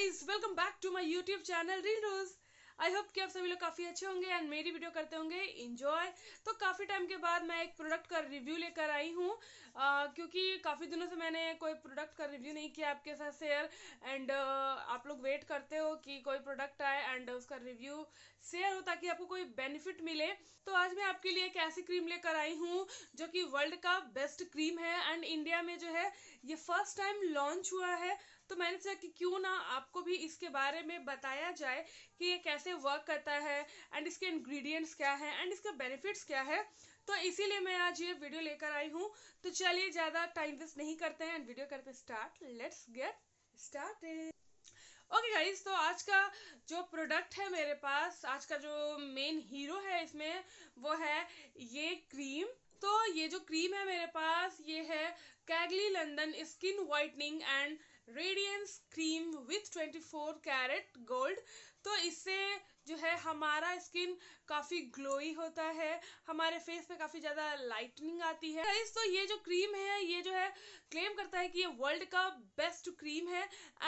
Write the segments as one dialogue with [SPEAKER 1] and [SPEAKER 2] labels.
[SPEAKER 1] guys welcome back to my YouTube channel रोज I hope कि आप सभी लोग काफ़ी अच्छे होंगे एंड मेरी वीडियो करते होंगे इन्जॉय तो काफ़ी टाइम के बाद मैं एक प्रोडक्ट का रिव्यू लेकर आई हूँ क्योंकि काफ़ी दिनों से मैंने कोई प्रोडक्ट का रिव्यू नहीं किया आपके साथ शेयर एंड आप लोग वेट करते हो कि कोई प्रोडक्ट आए एंड उसका रिव्यू शेयर हो ताकि आपको कोई बेनिफिट मिले तो आज मैं आपके लिए एक ऐसी क्रीम लेकर आई हूँ जो कि वर्ल्ड का बेस्ट क्रीम है एंड इंडिया में जो है ये फर्स्ट टाइम लॉन्च हुआ है तो मैंने सोचा कि क्यों ना आपको भी इसके बारे में बताया जाए कि ये कैसे वर्क करता है एंड इसके इंग्रेडिएंट्स क्या है एंड इसका बेनिफिट्स क्या है तो इसीलिए मैं आज ये वीडियो लेकर आई हूँ तो चलिए ज़्यादा टाइम वेस्ट नहीं करते हैं एंड वीडियो करते start let's get start okay okay guys तो आज का जो प्रोडक्ट है मेरे पास आज का जो मेन हीरो है इसमें वो है ये क्रीम तो ये जो क्रीम है मेरे पास ये है कैगली London skin whitening and radiance cream with 24 karat gold तो इससे जो है हमारा स्किन काफ़ी ग्लोई होता है हमारे फेस पे काफ़ी ज़्यादा लाइटनिंग आती है गाइस तो ये जो क्रीम है ये जो है क्लेम करता है कि ये वर्ल्ड का बेस्ट क्रीम है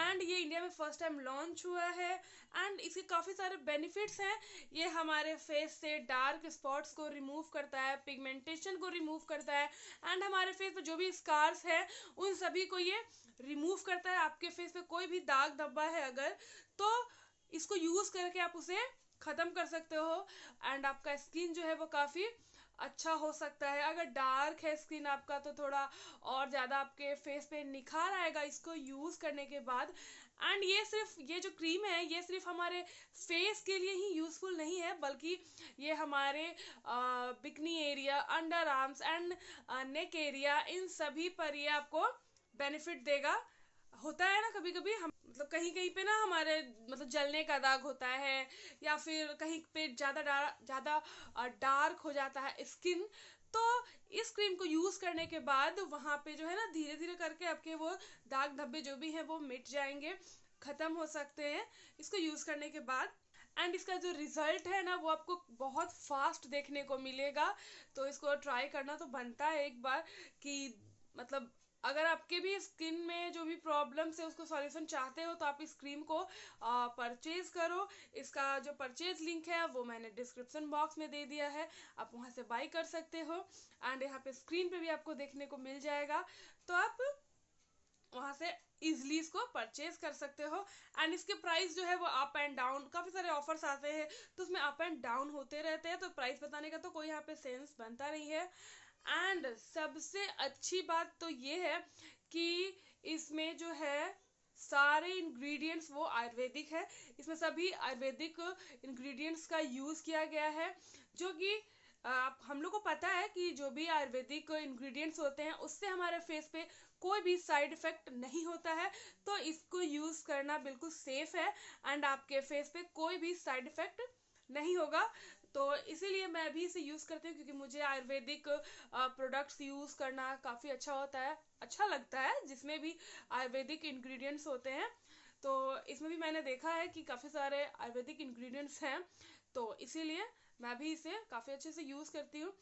[SPEAKER 1] एंड ये इंडिया में फर्स्ट टाइम लॉन्च हुआ है एंड इसके काफ़ी सारे बेनिफिट्स हैं ये हमारे फेस से डार्क स्पॉट्स को रिमूव करता है पिगमेंटेशन को रिमूव करता है एंड हमारे फेस पर जो भी स्कार्स है उन सभी को ये रिमूव करता है आपके फेस पे कोई भी दाग धब्बा है अगर तो इसको यूज़ करके आप उसे ख़त्म कर सकते हो एंड आपका स्किन जो है वो काफ़ी अच्छा हो सकता है अगर डार्क है स्किन आपका तो थोड़ा और ज़्यादा आपके फेस पे निखार आएगा इसको यूज़ करने के बाद एंड ये सिर्फ ये जो क्रीम है ये सिर्फ हमारे फेस के लिए ही यूज़फुल नहीं है बल्कि ये हमारे bikini area under arms and neck area इन सभी पर ये आपको बेनिफिट देगा होता है ना कभी कभी हम मतलब कहीं कहीं पे ना हमारे मतलब जलने का दाग होता है या फिर कहीं पे ज़्यादा ज़्यादा डार्क हो जाता है स्किन तो इस क्रीम को यूज़ करने के बाद वहाँ पे जो है ना धीरे धीरे करके आपके वो दाग धब्बे जो भी हैं वो मिट जाएंगे ख़त्म हो सकते हैं इसको यूज़ करने के बाद एंड इसका जो रिजल्ट है ना वो आपको बहुत फास्ट देखने को मिलेगा तो इसको ट्राई करना तो बनता है एक बार कि मतलब अगर आपके भी स्किन में जो भी प्रॉब्लम्स है उसको सॉल्यूशन चाहते हो तो आप इस क्रीम को परचेज करो इसका जो परचेज लिंक है वो मैंने डिस्क्रिप्शन बॉक्स में दे दिया है आप वहाँ से बाई कर सकते हो एंड यहाँ पे स्क्रीन पे भी आपको देखने को मिल जाएगा तो आप वहाँ से इजली इसको परचेज कर सकते हो एंड इसके प्राइस जो है वो अप एंड डाउन काफ़ी सारे ऑफर्स आते हैं तो उसमें अप एंड डाउन होते रहते हैं तो प्राइस बताने का तो कोई यहाँ पे सेंस बनता नहीं है एंड सबसे अच्छी बात तो ये है कि इसमें जो है सारे इंग्रेडिएंट्स वो आयुर्वेदिक है इसमें सभी आयुर्वेदिक इंग्रेडिएंट्स का यूज़ किया गया है जो कि आप हम लोग को पता है कि जो भी आयुर्वेदिक इंग्रेडिएंट्स होते हैं उससे हमारे फेस पे कोई भी साइड इफेक्ट नहीं होता है तो इसको यूज़ करना बिल्कुल सेफ है एंड आपके फेस पे कोई भी साइड इफेक्ट नहीं होगा तो इसीलिए मैं भी इसे यूज़ करती हूँ क्योंकि मुझे आयुर्वेदिक प्रोडक्ट्स यूज़ करना काफ़ी अच्छा होता है अच्छा लगता है जिसमें भी आयुर्वेदिक इंग्रेडिएंट्स होते हैं तो इसमें भी मैंने देखा है कि काफ़ी सारे आयुर्वेदिक इंग्रेडिएंट्स हैं तो इसीलिए मैं भी इसे काफ़ी अच्छे से यूज़ करती हूँ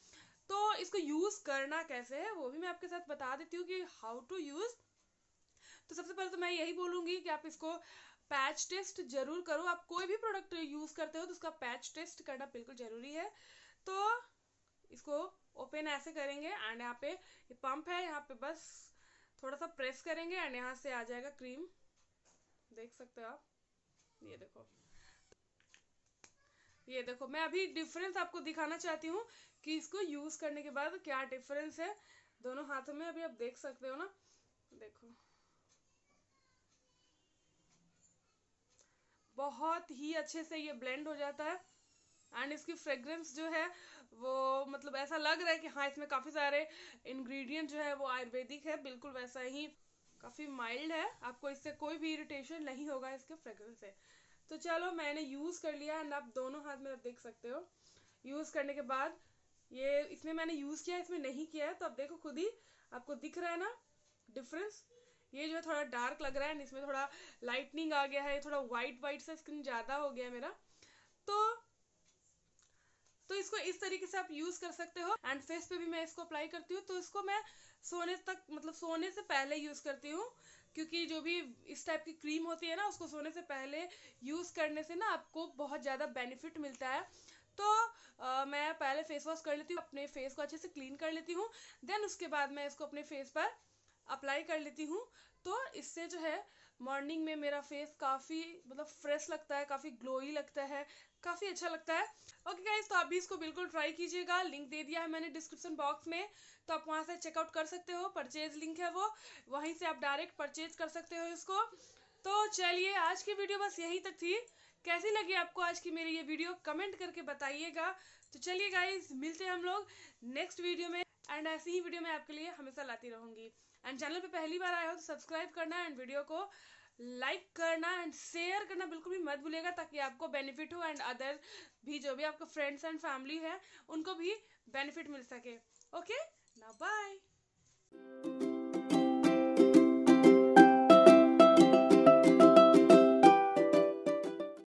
[SPEAKER 1] तो इसको यूज़ करना कैसे है वो भी मैं आपके साथ बता देती हूँ कि हाउ टू यूज़ तो सबसे पहले तो मैं यही बोलूँगी कि आप इसको पैच टेस्ट जरूर करो आप कोई भी प्रोडक्ट यूज़ करते हो तो उसका पैच टेस्ट करना बिल्कुल ज़रूरी है तो इसको ओपन ऐसे करेंगे एंड यहाँ पे ये पंप है यहाँ पे बस थोड़ा सा प्रेस करेंगे एंड यहाँ से आ जाएगा क्रीम देख सकते हो आप ये देखो ये देखो मैं अभी डिफरेंस आपको दिखाना चाहती हूँ कि इसको यूज़ करने के बाद क्या डिफरेंस है दोनों हाथों में अभी आप देख सकते हो ना देखो बहुत ही अच्छे से ये ब्लेंड हो जाता है एंड इसकी फ्रेगरेंस जो है वो मतलब ऐसा लग रहा है कि हाँ इसमें काफ़ी सारे इंग्रेडिएंट जो है वो आयुर्वेदिक है बिल्कुल वैसा ही काफ़ी माइल्ड है आपको इससे कोई भी इरिटेशन नहीं होगा इसके फ्रेगरेंस से तो चलो मैंने यूज़ कर लिया एंड आप दोनों हाथ में आप देख सकते हो यूज़ करने के बाद ये इसमें मैंने यूज़ किया इसमें नहीं किया है तो आप देखो खुद ही आपको दिख रहा है ना डिफरेंस ये जो है थोड़ा डार्क लग रहा है इसमें थोड़ा लाइटनिंग आ गया है थोड़ा वाइट वाइट सा स्किन ज़्यादा हो गया मेरा तो तो इसको इस तरीके से आप यूज कर सकते हो एंड फेस पे भी मैं इसको अप्लाई करती हूँ तो इसको मैं सोने तक मतलब सोने से पहले यूज करती हूँ क्योंकि जो भी इस टाइप की क्रीम होती है ना उसको सोने से पहले यूज करने से ना आपको बहुत ज़्यादा बेनिफिट मिलता है तो आ, मैं पहले फेस वॉश कर लेती हूँ अपने फेस को अच्छे से क्लीन कर लेती हूँ देन उसके बाद मैं इसको अपने फेस पर अप्लाई कर लेती हूँ तो इससे जो है मॉर्निंग में मेरा फेस काफ़ी मतलब फ्रेश लगता है काफ़ी ग्लोई लगता है काफ़ी अच्छा लगता है ओके गाइज तो आप भी इसको बिल्कुल ट्राई कीजिएगा लिंक दे दिया है मैंने डिस्क्रिप्शन बॉक्स में तो आप वहाँ से चेकआउट कर सकते हो परचेज लिंक है वो वहीं से आप डायरेक्ट परचेज कर सकते हो इसको तो चलिए आज की वीडियो बस यहीं तक थी कैसी लगी आपको आज की मेरी ये वीडियो कमेंट करके बताइएगा तो चलिए गाइज मिलते हैं हम लोग नेक्स्ट वीडियो में एंड ऐसी ही वीडियो मैं आपके लिए हमेशा लाती रहूंगी एंड चैनल पे पहली बार आया हो तो सब्सक्राइब करना एंड वीडियो को लाइक करना एंड शेयर करना बिल्कुल भी मत भूलेगा ताकि आपको बेनिफिट हो एंड अदर भी जो भी आपके फ्रेंड्स एंड फैमिली है उनको भी बेनिफिट मिल सके ओके ना बाय